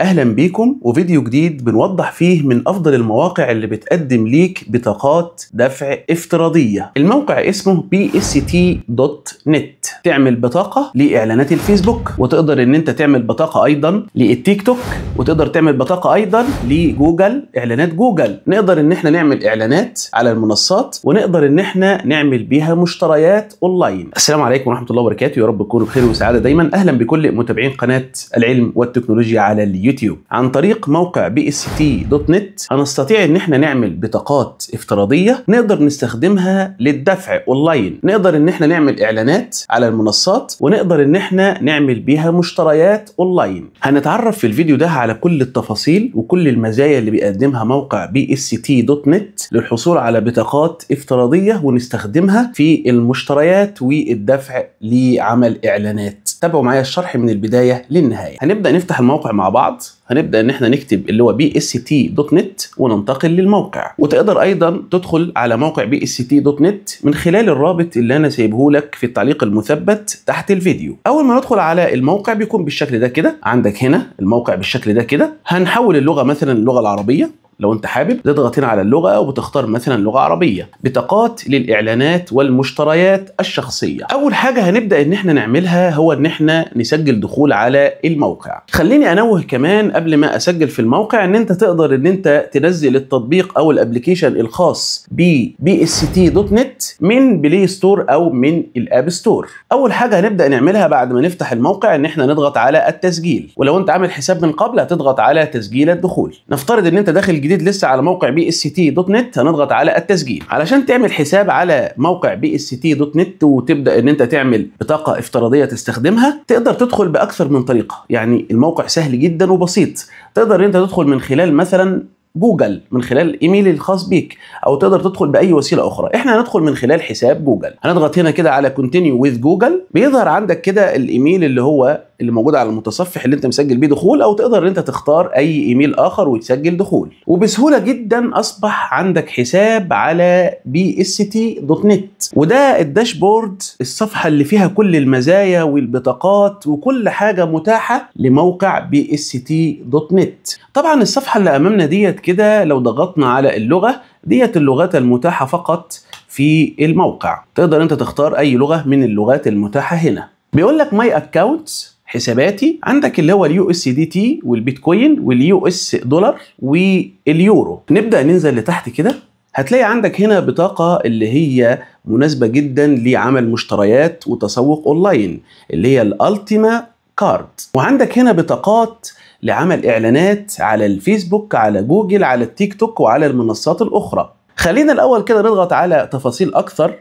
اهلا بيكم وفيديو جديد بنوضح فيه من افضل المواقع اللي بتقدم ليك بطاقات دفع افتراضيه الموقع اسمه bst.net تعمل بطاقه لاعلانات الفيسبوك وتقدر ان انت تعمل بطاقه ايضا للتيك توك وتقدر تعمل بطاقه ايضا لجوجل اعلانات جوجل نقدر ان احنا نعمل اعلانات على المنصات ونقدر ان احنا نعمل بيها مشتريات اونلاين السلام عليكم ورحمه الله وبركاته يا رب تكونوا بخير وسعاده دايما اهلا بكل متابعين قناه العلم والتكنولوجيا على اليوتيوب عن طريق موقع بي اس تي دوت نت هنستطيع ان احنا نعمل بطاقات افتراضيه نقدر نستخدمها للدفع اونلاين نقدر ان احنا نعمل اعلانات على المنصات ونقدر ان احنا نعمل بيها مشتريات اونلاين هنتعرف في الفيديو ده على كل التفاصيل وكل المزايا اللي بيقدمها موقع بي اس تي دوت نت للحصول على بطاقات افتراضيه ونستخدمها في المشتريات والدفع لعمل اعلانات تابعوا معايا الشرح من البدايه للنهايه هنبدا نفتح الموقع مع بعض هنبدا ان احنا نكتب اللي هو بي اس تي دوت نت وننتقل للموقع وتقدر ايضا تدخل على موقع بي اس تي دوت نت من خلال الرابط اللي انا سايبه لك في التعليق المثبت تحت الفيديو اول ما ندخل على الموقع بيكون بالشكل ده كده عندك هنا الموقع بالشكل ده كده هنحول اللغه مثلا اللغه العربيه لو انت حابب تضغط هنا على اللغه وبتختار مثلا لغه عربيه بطاقات للاعلانات والمشتريات الشخصيه اول حاجه هنبدا ان احنا نعملها هو ان احنا نسجل دخول على الموقع خليني انوه كمان قبل ما اسجل في الموقع ان انت تقدر ان انت تنزل التطبيق او الابلكيشن الخاص بي اس تي دوت نت من بلاي ستور او من الاب ستور اول حاجه هنبدا نعملها بعد ما نفتح الموقع ان احنا نضغط على التسجيل ولو انت عامل حساب من قبل هتضغط على تسجيل الدخول نفترض ان انت داخل الجديد لسه على موقع بي اس تي دوت نت هنضغط على التسجيل علشان تعمل حساب على موقع بي اس تي دوت نت وتبدا ان انت تعمل بطاقه افتراضيه تستخدمها تقدر تدخل باكثر من طريقه يعني الموقع سهل جدا وبسيط تقدر انت تدخل من خلال مثلا جوجل من خلال الايميل الخاص بيك او تقدر تدخل باي وسيله اخرى احنا هندخل من خلال حساب جوجل هنضغط هنا كده على كونتينيو ويز جوجل بيظهر عندك كده الايميل اللي هو اللي موجوده على المتصفح اللي انت مسجل بيه دخول او تقدر ان انت تختار اي ايميل اخر وتسجل دخول وبسهوله جدا اصبح عندك حساب على بي اس تي دوت نت وده الداشبورد الصفحه اللي فيها كل المزايا والبطاقات وكل حاجه متاحه لموقع بي اس تي دوت نت طبعا الصفحه اللي امامنا ديت كده لو ضغطنا على اللغه ديت اللغات المتاحه فقط في الموقع تقدر انت تختار اي لغه من اللغات المتاحه هنا بيقول لك ماي اكونت حساباتي عندك اللي هو اليو اس دي تي والبيتكوين واليو اس دولار واليورو نبدا ننزل لتحت كده هتلاقي عندك هنا بطاقة اللي هي مناسبة جدا لعمل مشتريات وتسوق اونلاين اللي هي الالتيما كارد وعندك هنا بطاقات لعمل اعلانات على الفيسبوك على جوجل على التيك توك وعلى المنصات الاخرى خلينا الاول كده نضغط على تفاصيل اكثر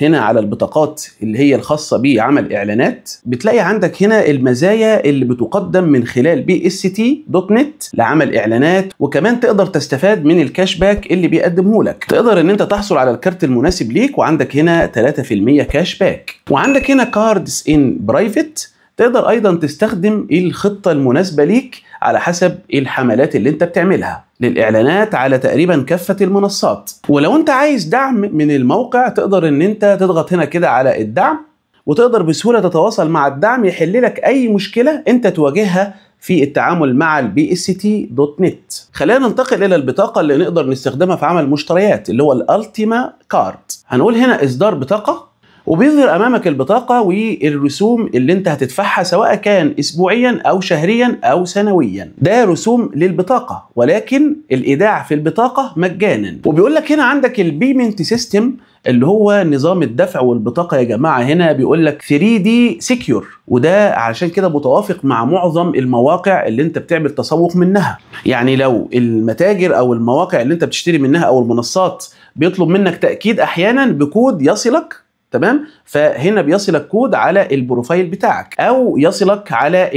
هنا على البطاقات اللي هي الخاصة بعمل إعلانات بتلاقي عندك هنا المزايا اللي بتقدم من خلال بي اس تي دوت نت لعمل إعلانات وكمان تقدر تستفاد من الكاش باك اللي بيقدمه لك تقدر إن أنت تحصل على الكارت المناسب ليك وعندك هنا 3% كاش باك وعندك هنا كاردز إن برايفت تقدر أيضا تستخدم الخطة المناسبة ليك على حسب الحملات اللي أنت بتعملها للاعلانات على تقريبا كافه المنصات ولو انت عايز دعم من الموقع تقدر ان انت تضغط هنا كده على الدعم وتقدر بسهوله تتواصل مع الدعم يحل لك اي مشكله انت تواجهها في التعامل مع البي اس تي دوت نت خلينا ننتقل الى البطاقه اللي نقدر نستخدمها في عمل مشتريات اللي هو الالتيما كارد هنقول هنا اصدار بطاقه وبيظهر امامك البطاقه والرسوم اللي انت هتدفعها سواء كان اسبوعيا او شهريا او سنويا ده رسوم للبطاقه ولكن الايداع في البطاقه مجانا وبيقول لك هنا عندك البيمنت سيستم اللي هو نظام الدفع والبطاقه يا جماعه هنا بيقول لك 3 دي سيكيور وده علشان كده متوافق مع معظم المواقع اللي انت بتعمل تسوق منها يعني لو المتاجر او المواقع اللي انت بتشتري منها او المنصات بيطلب منك تاكيد احيانا بكود يصلك تمام فهنا بيصلك كود على البروفايل بتاعك او يصلك على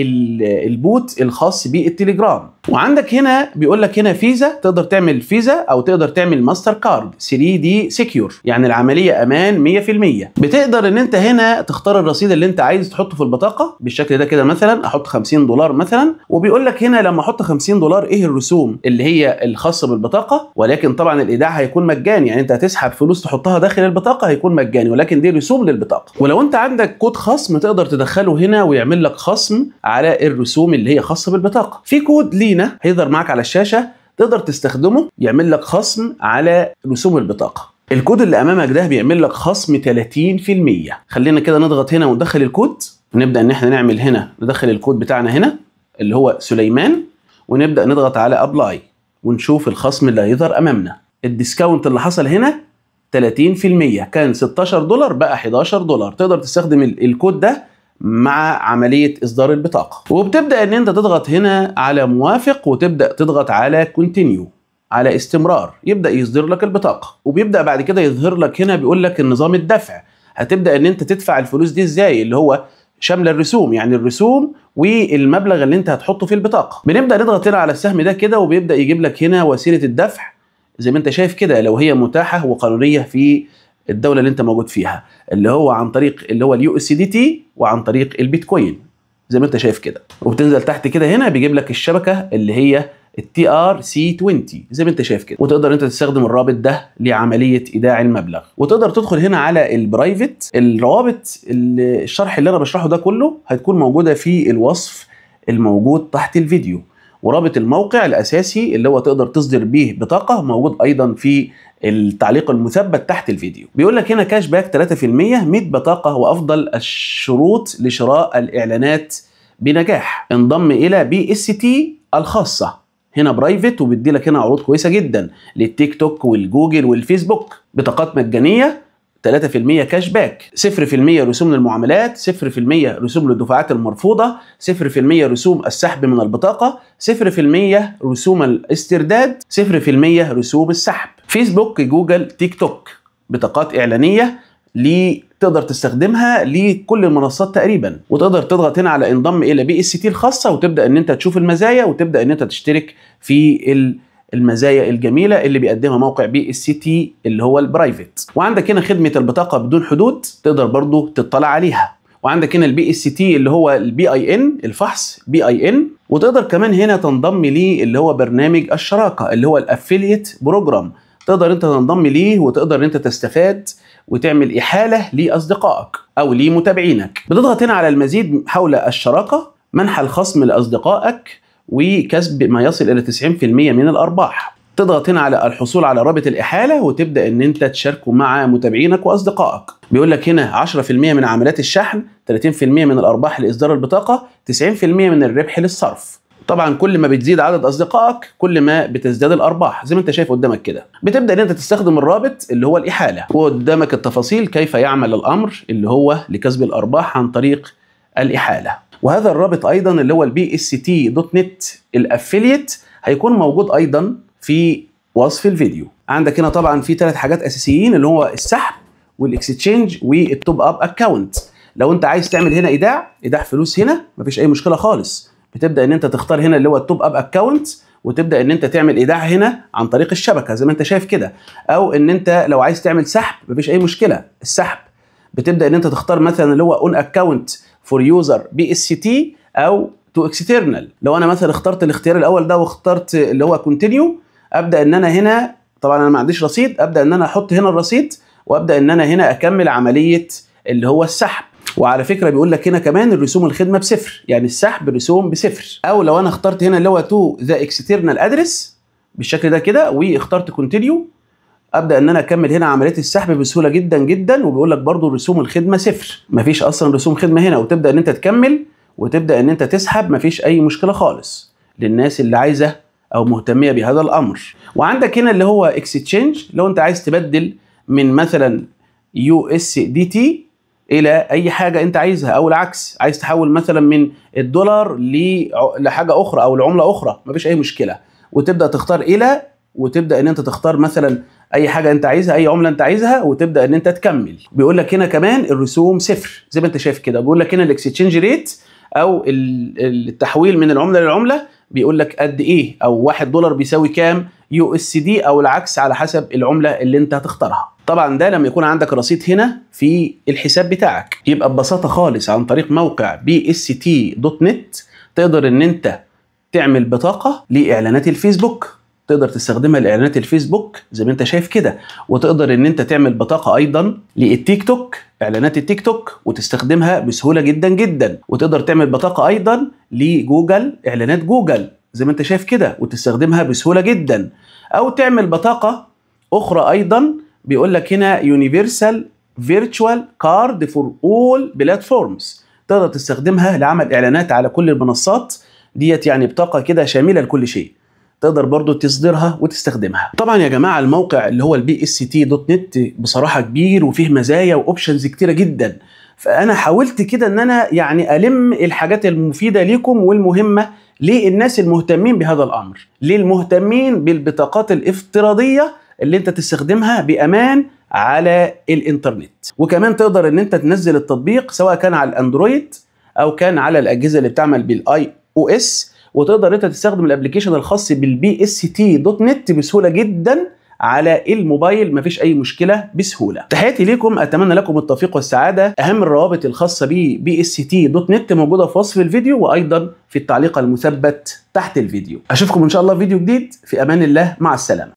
البوت الخاص بالتليجرام وعندك هنا بيقول لك هنا فيزا تقدر تعمل فيزا او تقدر تعمل ماستر كارد 3 دي سكيور يعني العمليه امان 100% بتقدر ان انت هنا تختار الرصيد اللي انت عايز تحطه في البطاقه بالشكل ده كده مثلا احط 50 دولار مثلا وبيقول لك هنا لما احط 50 دولار ايه الرسوم اللي هي الخاصه بالبطاقه ولكن طبعا الايداع هيكون مجاني يعني انت هتسحب فلوس تحطها داخل البطاقه هيكون مجاني ولكن دي دي رسوم للبطاقه ولو انت عندك كود خصم تقدر تدخله هنا ويعمل لك خصم على الرسوم اللي هي خاصه بالبطاقه في كود لينا هيظهر معاك على الشاشه تقدر تستخدمه يعمل لك خصم على رسوم البطاقه الكود اللي امامك ده بيعمل لك خصم 30% خلينا كده نضغط هنا وندخل الكود ونبدا ان احنا نعمل هنا ندخل الكود بتاعنا هنا اللي هو سليمان ونبدا نضغط على ابلاي ونشوف الخصم اللي هيظهر امامنا الديسكاونت اللي حصل هنا 30% كان 16 دولار بقى 11 دولار تقدر تستخدم الكود ده مع عملية إصدار البطاقة وبتبدأ أن أنت تضغط هنا على موافق وتبدأ تضغط على كونتينيو على استمرار يبدأ يصدر لك البطاقة وبيبدأ بعد كده يظهر لك هنا بيقول لك النظام الدفع هتبدأ أن أنت تدفع الفلوس دي إزاي اللي هو شامله الرسوم يعني الرسوم والمبلغ اللي انت هتحطه في البطاقه بنبدا نضغط هنا على السهم ده كده وبيبدا يجيب لك هنا وسيله الدفع زي ما انت شايف كده لو هي متاحه وقانونيه في الدوله اللي انت موجود فيها اللي هو عن طريق اللي هو اليو اس دي تي وعن طريق البيتكوين زي ما انت شايف كده وبتنزل تحت كده هنا بيجيب لك الشبكه اللي هي التي ار سي 20 زي ما انت شايف كده وتقدر انت تستخدم الرابط ده لعمليه ايداع المبلغ وتقدر تدخل هنا على البرايفت الروابط الشرح اللي انا بشرحه ده كله هتكون موجوده في الوصف الموجود تحت الفيديو ورابط الموقع الاساسي اللي هو تقدر تصدر بيه بطاقه موجود ايضا في التعليق المثبت تحت الفيديو بيقول لك هنا كاش باك 3% 100 بطاقه هو افضل الشروط لشراء الاعلانات بنجاح انضم الى بي اس تي الخاصه هنا برايفت وبيدي لك هنا عروض كويسه جدا للتيك توك والجوجل والفيسبوك بطاقات مجانيه 3% كاش باك 0% رسوم للمعاملات 0% رسوم للدفعات المرفوضة 0% رسوم السحب من البطاقة 0% رسوم الاسترداد 0% رسوم السحب فيسبوك جوجل تيك توك بطاقات إعلانية لي تقدر تستخدمها لكل المنصات تقريبا وتقدر تضغط هنا على انضم الى بي اس تي الخاصه وتبدا ان انت تشوف المزايا وتبدا ان انت تشترك في المزايا الجميله اللي بيقدمها موقع بي اس تي اللي هو البرايفت وعندك هنا خدمه البطاقه بدون حدود تقدر برضو تطلع عليها وعندك هنا البي اس تي اللي هو البي اي ان الفحص بي اي ان وتقدر كمان هنا تنضم ليه اللي هو برنامج الشراكه اللي هو الافيليت بروجرام تقدر انت تنضم ليه وتقدر انت تستفاد وتعمل احاله لاصدقائك او لمتابعينك بتضغط هنا على المزيد حول الشراكه منح الخصم لاصدقائك وكسب ما يصل الى 90% من الارباح تضغط هنا على الحصول على رابط الاحاله وتبدا ان انت تشاركه مع متابعينك واصدقائك بيقول لك هنا 10% من عمليات الشحن 30% من الارباح لاصدار البطاقه 90% من الربح للصرف طبعا كل ما بتزيد عدد اصدقائك كل ما بتزداد الارباح زي ما انت شايف قدامك كده بتبدا ان انت تستخدم الرابط اللي هو الاحاله وقدامك التفاصيل كيف يعمل الامر اللي هو لكسب الارباح عن طريق الاحاله وهذا الرابط ايضا اللي هو البي اس تي دوت نت الافيليت هيكون موجود ايضا في وصف الفيديو عندك هنا طبعا في ثلاث حاجات اساسيين اللي هو السحب والاكستشينج والتوب اب اكونت لو انت عايز تعمل هنا ايداع ايداع فلوس هنا مفيش اي مشكله خالص بتبدا ان انت تختار هنا اللي هو التوب اب اكونت وتبدا ان انت تعمل ايداع هنا عن طريق الشبكه زي ما انت شايف كده او ان انت لو عايز تعمل سحب مفيش اي مشكله السحب بتبدا ان انت تختار مثلا اللي هو اون اكونت فور يوزر بي اس تي او تو اكسترنال لو انا مثلا اخترت الاختيار الاول ده واخترت اللي هو كونتينيو ابدا ان انا هنا طبعا انا ما عنديش رصيد ابدا ان انا احط هنا الرصيد وابدا ان انا هنا اكمل عمليه اللي هو السحب وعلى فكره بيقول لك هنا كمان الرسوم الخدمه بصفر يعني السحب رسوم بصفر او لو انا اخترت هنا اللي هو تو ذا اكسترنال ادرس بالشكل ده كده واخترت كونتينيو ابدا ان انا اكمل هنا عمليه السحب بسهوله جدا جدا وبيقول لك برده رسوم الخدمه صفر مفيش اصلا رسوم خدمه هنا وتبدا ان انت تكمل وتبدا ان انت تسحب مفيش اي مشكله خالص للناس اللي عايزه او مهتميه بهذا الامر وعندك هنا اللي هو اكستشينج لو انت عايز تبدل من مثلا يو اس دي تي الى اي حاجه انت عايزها او العكس عايز تحول مثلا من الدولار لحاجه اخرى او لعمله اخرى مفيش اي مشكله وتبدا تختار الى وتبدا ان انت تختار مثلا اي حاجه انت عايزها اي عمله انت عايزها وتبدا ان انت تكمل بيقول لك هنا كمان الرسوم صفر زي ما انت شايف كده بيقول لك هنا الاكسشينج ريت او التحويل من العمله للعمله بيقول لك قد ايه او 1 دولار بيساوي كام يو اس دي او العكس على حسب العمله اللي انت هتختارها طبعا ده لما يكون عندك رصيد هنا في الحساب بتاعك يبقى ببساطه خالص عن طريق موقع بي اس تي دوت نت تقدر ان انت تعمل بطاقه لاعلانات الفيسبوك تقدر تستخدمها لاعلانات الفيسبوك زي ما انت شايف كده وتقدر ان انت تعمل بطاقه ايضا للتيك توك اعلانات التيك توك وتستخدمها بسهوله جدا جدا وتقدر تعمل بطاقه ايضا لجوجل اعلانات جوجل زي ما انت شايف كده وتستخدمها بسهوله جدا او تعمل بطاقه اخرى ايضا بيقول لك هنا يونيفرسال فيرتشوال كارد فور اول بلاتفورمز تقدر تستخدمها لعمل اعلانات على كل المنصات ديت يعني بطاقه كده شامله لكل شيء تقدر برضو تصدرها وتستخدمها طبعا يا جماعه الموقع اللي هو البي اس تي دوت نت بصراحه كبير وفيه مزايا واوبشنز كتيره جدا فانا حاولت كده ان انا يعني الم الحاجات المفيده ليكم والمهمه للناس المهتمين بهذا الامر للمهتمين بالبطاقات الافتراضيه اللي انت تستخدمها بامان على الانترنت وكمان تقدر ان انت تنزل التطبيق سواء كان على الاندرويد او كان على الاجهزه اللي بتعمل بالاي او اس وتقدر انت تستخدم الابلكيشن الخاص بالبي اس تي دوت نت بسهوله جدا على الموبايل مفيش اي مشكله بسهوله تحياتي ليكم اتمنى لكم التوفيق والسعاده اهم الروابط الخاصه بي اس تي دوت نت موجوده في وصف الفيديو وايضا في التعليق المثبت تحت الفيديو اشوفكم ان شاء الله في فيديو جديد في امان الله مع السلامه